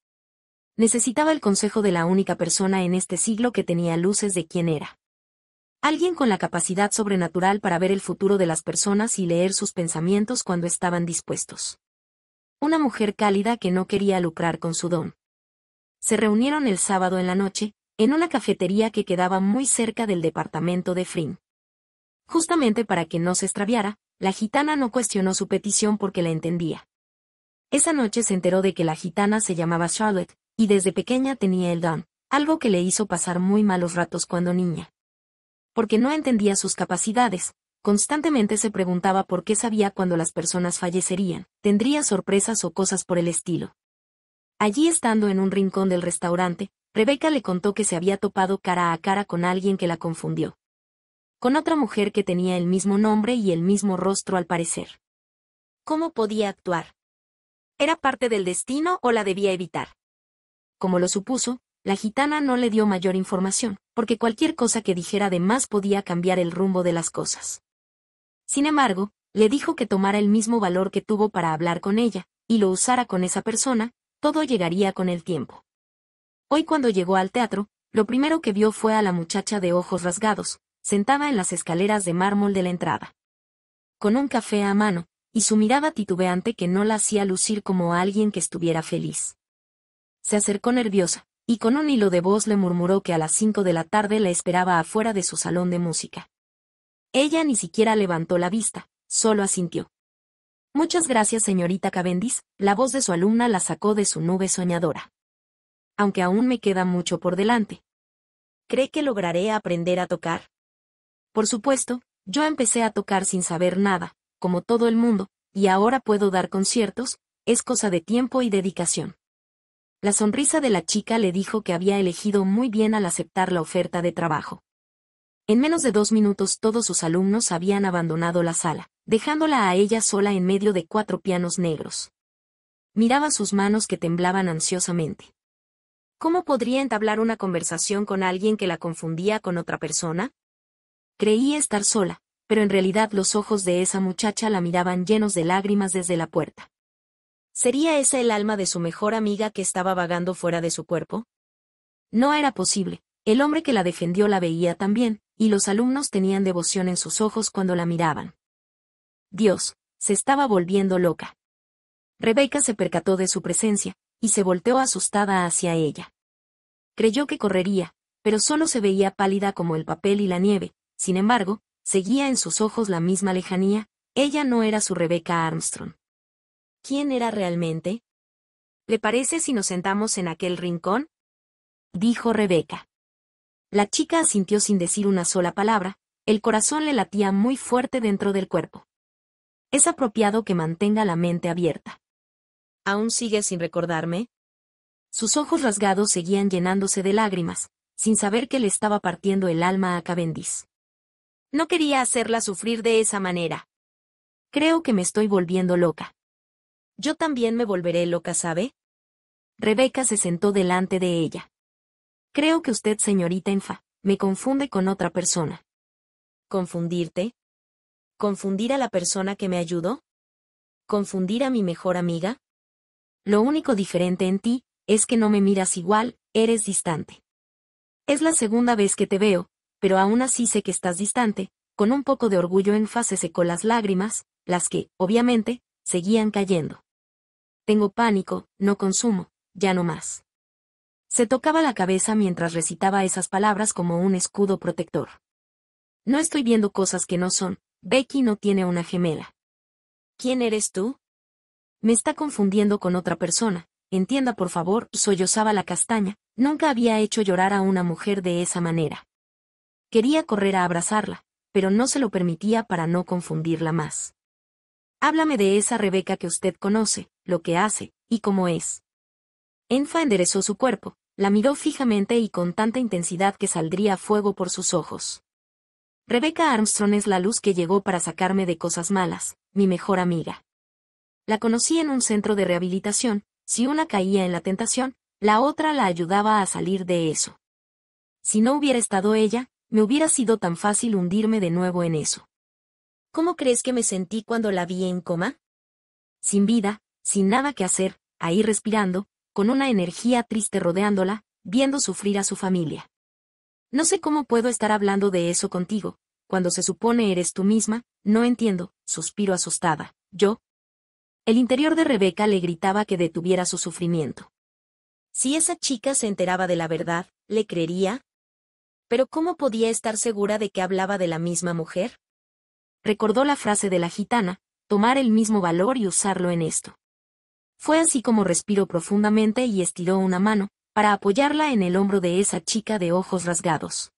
Necesitaba el consejo de la única persona en este siglo que tenía luces de quién era. Alguien con la capacidad sobrenatural para ver el futuro de las personas y leer sus pensamientos cuando estaban dispuestos una mujer cálida que no quería lucrar con su don. Se reunieron el sábado en la noche, en una cafetería que quedaba muy cerca del departamento de Frin. Justamente para que no se extraviara, la gitana no cuestionó su petición porque la entendía. Esa noche se enteró de que la gitana se llamaba Charlotte, y desde pequeña tenía el don, algo que le hizo pasar muy malos ratos cuando niña. Porque no entendía sus capacidades, Constantemente se preguntaba por qué sabía cuándo las personas fallecerían, tendría sorpresas o cosas por el estilo. Allí estando en un rincón del restaurante, Rebeca le contó que se había topado cara a cara con alguien que la confundió. Con otra mujer que tenía el mismo nombre y el mismo rostro al parecer. ¿Cómo podía actuar? ¿Era parte del destino o la debía evitar? Como lo supuso, la gitana no le dio mayor información, porque cualquier cosa que dijera de más podía cambiar el rumbo de las cosas. Sin embargo, le dijo que tomara el mismo valor que tuvo para hablar con ella, y lo usara con esa persona, todo llegaría con el tiempo. Hoy cuando llegó al teatro, lo primero que vio fue a la muchacha de ojos rasgados, sentada en las escaleras de mármol de la entrada. Con un café a mano, y su mirada titubeante que no la hacía lucir como alguien que estuviera feliz. Se acercó nerviosa, y con un hilo de voz le murmuró que a las cinco de la tarde la esperaba afuera de su salón de música. Ella ni siquiera levantó la vista, solo asintió. Muchas gracias, señorita Cavendish, la voz de su alumna la sacó de su nube soñadora. Aunque aún me queda mucho por delante. ¿Cree que lograré aprender a tocar? Por supuesto, yo empecé a tocar sin saber nada, como todo el mundo, y ahora puedo dar conciertos, es cosa de tiempo y dedicación. La sonrisa de la chica le dijo que había elegido muy bien al aceptar la oferta de trabajo. En menos de dos minutos todos sus alumnos habían abandonado la sala, dejándola a ella sola en medio de cuatro pianos negros. Miraba sus manos que temblaban ansiosamente. ¿Cómo podría entablar una conversación con alguien que la confundía con otra persona? Creía estar sola, pero en realidad los ojos de esa muchacha la miraban llenos de lágrimas desde la puerta. ¿Sería esa el alma de su mejor amiga que estaba vagando fuera de su cuerpo? No era posible, el hombre que la defendió la veía también, y los alumnos tenían devoción en sus ojos cuando la miraban. Dios, se estaba volviendo loca. Rebeca se percató de su presencia, y se volteó asustada hacia ella. Creyó que correría, pero solo se veía pálida como el papel y la nieve, sin embargo, seguía en sus ojos la misma lejanía, ella no era su Rebeca Armstrong. ¿Quién era realmente? ¿Le parece si nos sentamos en aquel rincón? dijo Rebeca. La chica asintió sin decir una sola palabra, el corazón le latía muy fuerte dentro del cuerpo. Es apropiado que mantenga la mente abierta. ¿Aún sigue sin recordarme? Sus ojos rasgados seguían llenándose de lágrimas, sin saber que le estaba partiendo el alma a Cavendish. No quería hacerla sufrir de esa manera. Creo que me estoy volviendo loca. Yo también me volveré loca, ¿sabe? Rebeca se sentó delante de ella. Creo que usted, señorita Enfa, me confunde con otra persona. ¿Confundirte? ¿Confundir a la persona que me ayudó? ¿Confundir a mi mejor amiga? Lo único diferente en ti, es que no me miras igual, eres distante. Es la segunda vez que te veo, pero aún así sé que estás distante, con un poco de orgullo Enfa se secó las lágrimas, las que, obviamente, seguían cayendo. Tengo pánico, no consumo, ya no más. Se tocaba la cabeza mientras recitaba esas palabras como un escudo protector. No estoy viendo cosas que no son, Becky no tiene una gemela. ¿Quién eres tú? Me está confundiendo con otra persona, entienda por favor, sollozaba la castaña, nunca había hecho llorar a una mujer de esa manera. Quería correr a abrazarla, pero no se lo permitía para no confundirla más. Háblame de esa Rebeca que usted conoce, lo que hace, y cómo es. Enfa enderezó su cuerpo, la miró fijamente y con tanta intensidad que saldría fuego por sus ojos. Rebeca Armstrong es la luz que llegó para sacarme de cosas malas, mi mejor amiga. La conocí en un centro de rehabilitación, si una caía en la tentación, la otra la ayudaba a salir de eso. Si no hubiera estado ella, me hubiera sido tan fácil hundirme de nuevo en eso. ¿Cómo crees que me sentí cuando la vi en coma? Sin vida, sin nada que hacer, ahí respirando, con una energía triste rodeándola, viendo sufrir a su familia. No sé cómo puedo estar hablando de eso contigo, cuando se supone eres tú misma, no entiendo, suspiro asustada, yo. El interior de Rebeca le gritaba que detuviera su sufrimiento. Si esa chica se enteraba de la verdad, ¿le creería? Pero ¿cómo podía estar segura de que hablaba de la misma mujer? Recordó la frase de la gitana, tomar el mismo valor y usarlo en esto. Fue así como respiró profundamente y estiró una mano, para apoyarla en el hombro de esa chica de ojos rasgados.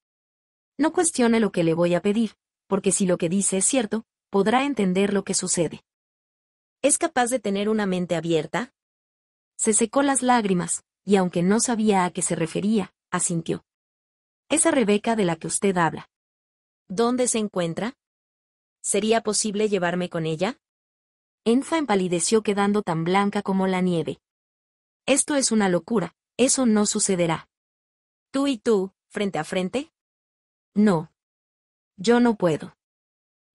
No cuestione lo que le voy a pedir, porque si lo que dice es cierto, podrá entender lo que sucede. ¿Es capaz de tener una mente abierta? Se secó las lágrimas, y aunque no sabía a qué se refería, asintió. Esa Rebeca de la que usted habla. ¿Dónde se encuentra? ¿Sería posible llevarme con ella? Enfa empalideció quedando tan blanca como la nieve. Esto es una locura, eso no sucederá. ¿Tú y tú, frente a frente? No. Yo no puedo.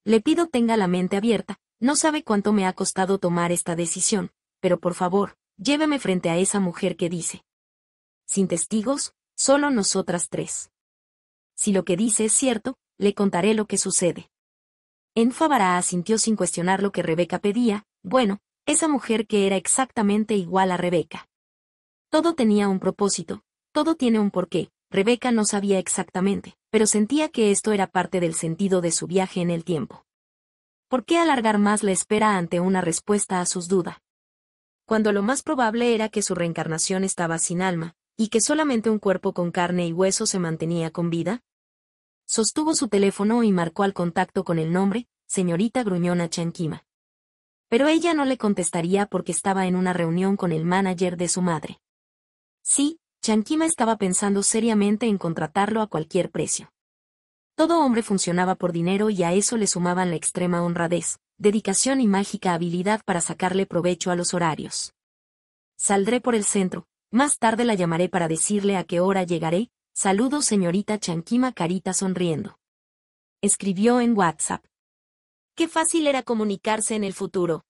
Le pido tenga la mente abierta, no sabe cuánto me ha costado tomar esta decisión, pero por favor, lléveme frente a esa mujer que dice. Sin testigos, solo nosotras tres. Si lo que dice es cierto, le contaré lo que sucede. Fabara asintió sin cuestionar lo que Rebeca pedía, bueno, esa mujer que era exactamente igual a Rebeca. Todo tenía un propósito, todo tiene un porqué, Rebeca no sabía exactamente, pero sentía que esto era parte del sentido de su viaje en el tiempo. ¿Por qué alargar más la espera ante una respuesta a sus dudas? Cuando lo más probable era que su reencarnación estaba sin alma, y que solamente un cuerpo con carne y hueso se mantenía con vida, Sostuvo su teléfono y marcó al contacto con el nombre, señorita gruñona Chanquima. Pero ella no le contestaría porque estaba en una reunión con el manager de su madre. Sí, Chanquima estaba pensando seriamente en contratarlo a cualquier precio. Todo hombre funcionaba por dinero y a eso le sumaban la extrema honradez, dedicación y mágica habilidad para sacarle provecho a los horarios. Saldré por el centro, más tarde la llamaré para decirle a qué hora llegaré, Saludos señorita Chanquima Carita sonriendo. Escribió en WhatsApp. Qué fácil era comunicarse en el futuro.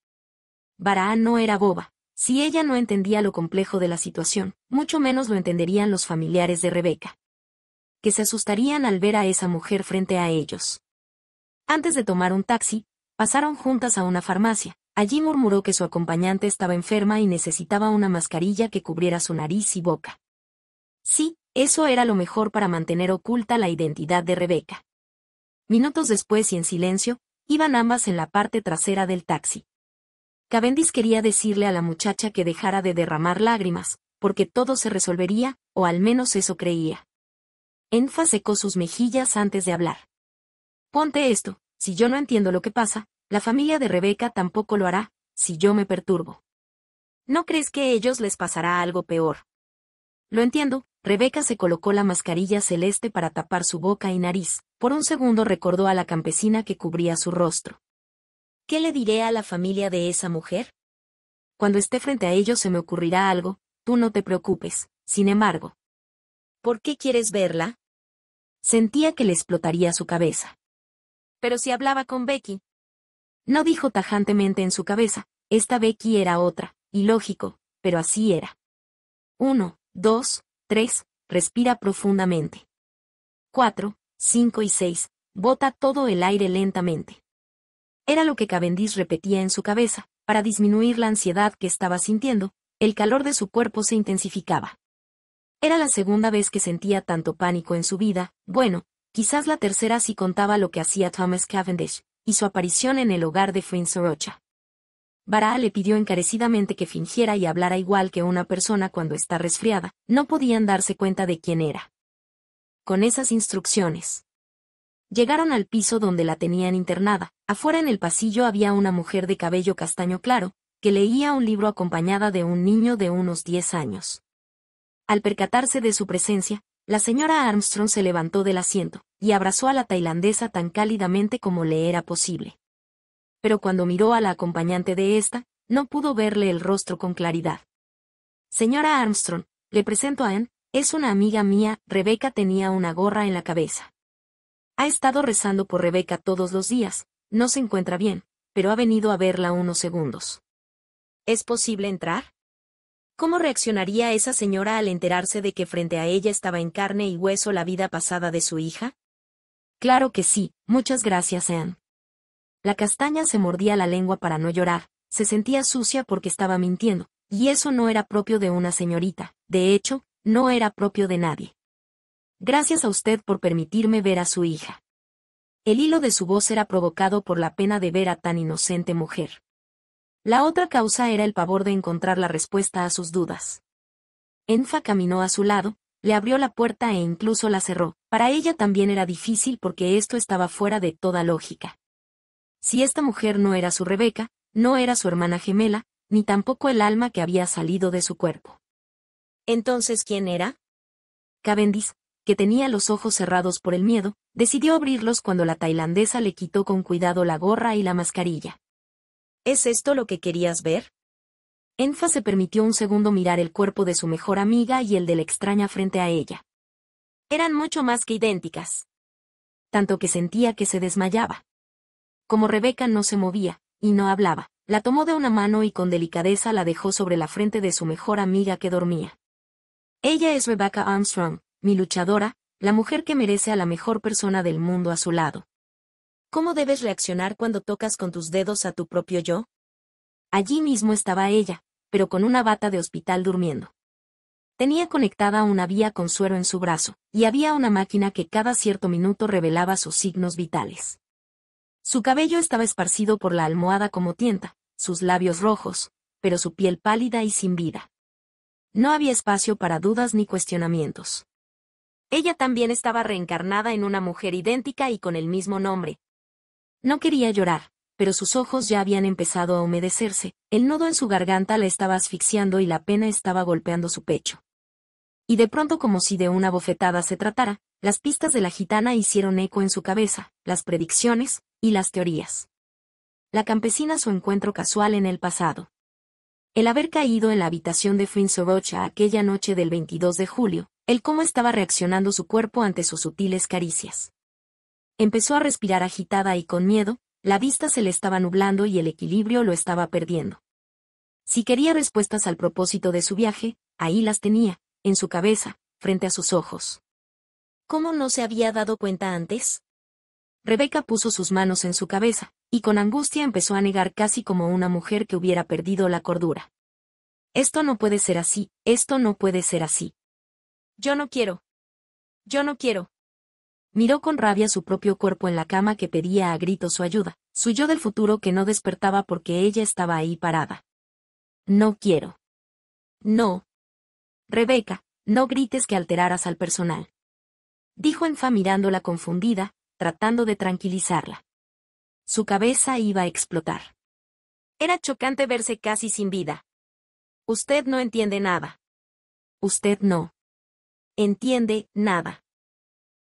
Baraán no era boba. Si ella no entendía lo complejo de la situación, mucho menos lo entenderían los familiares de Rebeca. Que se asustarían al ver a esa mujer frente a ellos. Antes de tomar un taxi, pasaron juntas a una farmacia. Allí murmuró que su acompañante estaba enferma y necesitaba una mascarilla que cubriera su nariz y boca. Sí, eso era lo mejor para mantener oculta la identidad de Rebeca. Minutos después y en silencio, iban ambas en la parte trasera del taxi. Cavendish quería decirle a la muchacha que dejara de derramar lágrimas, porque todo se resolvería, o al menos eso creía. Enfa secó sus mejillas antes de hablar. Ponte esto, si yo no entiendo lo que pasa, la familia de Rebeca tampoco lo hará, si yo me perturbo. ¿No crees que a ellos les pasará algo peor? Lo entiendo, Rebeca se colocó la mascarilla celeste para tapar su boca y nariz. Por un segundo recordó a la campesina que cubría su rostro. ¿Qué le diré a la familia de esa mujer? Cuando esté frente a ellos se me ocurrirá algo, tú no te preocupes, sin embargo. ¿Por qué quieres verla? Sentía que le explotaría su cabeza. Pero si hablaba con Becky. No dijo tajantemente en su cabeza, esta Becky era otra, lógico, pero así era. Uno, dos, 3. Respira profundamente. 4, 5 y 6. Bota todo el aire lentamente. Era lo que Cavendish repetía en su cabeza, para disminuir la ansiedad que estaba sintiendo, el calor de su cuerpo se intensificaba. Era la segunda vez que sentía tanto pánico en su vida, bueno, quizás la tercera si contaba lo que hacía Thomas Cavendish, y su aparición en el hogar de Frin Sorocha. Baraa le pidió encarecidamente que fingiera y hablara igual que una persona cuando está resfriada, no podían darse cuenta de quién era. Con esas instrucciones. Llegaron al piso donde la tenían internada, afuera en el pasillo había una mujer de cabello castaño claro, que leía un libro acompañada de un niño de unos diez años. Al percatarse de su presencia, la señora Armstrong se levantó del asiento, y abrazó a la tailandesa tan cálidamente como le era posible pero cuando miró a la acompañante de esta, no pudo verle el rostro con claridad. Señora Armstrong, le presento a Anne, es una amiga mía, Rebeca tenía una gorra en la cabeza. Ha estado rezando por Rebeca todos los días, no se encuentra bien, pero ha venido a verla unos segundos. ¿Es posible entrar? ¿Cómo reaccionaría esa señora al enterarse de que frente a ella estaba en carne y hueso la vida pasada de su hija? Claro que sí, muchas gracias, Anne. La castaña se mordía la lengua para no llorar, se sentía sucia porque estaba mintiendo, y eso no era propio de una señorita, de hecho, no era propio de nadie. Gracias a usted por permitirme ver a su hija. El hilo de su voz era provocado por la pena de ver a tan inocente mujer. La otra causa era el pavor de encontrar la respuesta a sus dudas. Enfa caminó a su lado, le abrió la puerta e incluso la cerró. Para ella también era difícil porque esto estaba fuera de toda lógica. Si esta mujer no era su Rebeca, no era su hermana gemela, ni tampoco el alma que había salido de su cuerpo. Entonces, ¿quién era? Cavendish, que tenía los ojos cerrados por el miedo, decidió abrirlos cuando la tailandesa le quitó con cuidado la gorra y la mascarilla. ¿Es esto lo que querías ver? Enfa se permitió un segundo mirar el cuerpo de su mejor amiga y el de la extraña frente a ella. Eran mucho más que idénticas. Tanto que sentía que se desmayaba. Como Rebeca no se movía, y no hablaba, la tomó de una mano y con delicadeza la dejó sobre la frente de su mejor amiga que dormía. Ella es Rebecca Armstrong, mi luchadora, la mujer que merece a la mejor persona del mundo a su lado. ¿Cómo debes reaccionar cuando tocas con tus dedos a tu propio yo? Allí mismo estaba ella, pero con una bata de hospital durmiendo. Tenía conectada una vía con suero en su brazo, y había una máquina que cada cierto minuto revelaba sus signos vitales. Su cabello estaba esparcido por la almohada como tienta, sus labios rojos, pero su piel pálida y sin vida. No había espacio para dudas ni cuestionamientos. Ella también estaba reencarnada en una mujer idéntica y con el mismo nombre. No quería llorar, pero sus ojos ya habían empezado a humedecerse, el nudo en su garganta la estaba asfixiando y la pena estaba golpeando su pecho. Y de pronto como si de una bofetada se tratara, las pistas de la gitana hicieron eco en su cabeza, las predicciones, y las teorías. La campesina su encuentro casual en el pasado. El haber caído en la habitación de Rocha aquella noche del 22 de julio, el cómo estaba reaccionando su cuerpo ante sus sutiles caricias. Empezó a respirar agitada y con miedo, la vista se le estaba nublando y el equilibrio lo estaba perdiendo. Si quería respuestas al propósito de su viaje, ahí las tenía, en su cabeza, frente a sus ojos. ¿Cómo no se había dado cuenta antes? Rebeca puso sus manos en su cabeza, y con angustia empezó a negar casi como una mujer que hubiera perdido la cordura. Esto no puede ser así, esto no puede ser así. Yo no quiero. Yo no quiero. Miró con rabia su propio cuerpo en la cama que pedía a gritos su ayuda, su yo del futuro que no despertaba porque ella estaba ahí parada. No quiero. No. Rebeca, no grites que alteraras al personal dijo Enfa mirándola confundida, tratando de tranquilizarla. Su cabeza iba a explotar. Era chocante verse casi sin vida. Usted no entiende nada. Usted no. Entiende nada.